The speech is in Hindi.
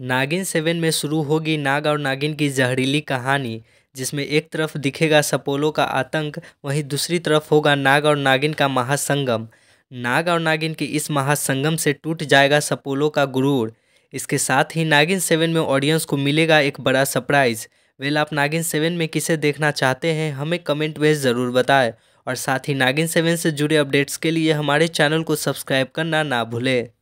नागिन सेवन में शुरू होगी नाग और नागिन की जहरीली कहानी जिसमें एक तरफ दिखेगा सपोलो का आतंक वहीं दूसरी तरफ होगा नाग और नागिन का महासंगम नाग और नागिन के इस महासंगम से टूट जाएगा सपोलो का गुरूर इसके साथ ही नागिन सेवन में ऑडियंस को मिलेगा एक बड़ा सरप्राइज वेल आप नागिन सेवन में किसे देखना चाहते हैं हमें कमेंट में ज़रूर बताएं और साथ ही नागिन सेवन से जुड़े अपडेट्स के लिए हमारे चैनल को सब्सक्राइब करना ना भूलें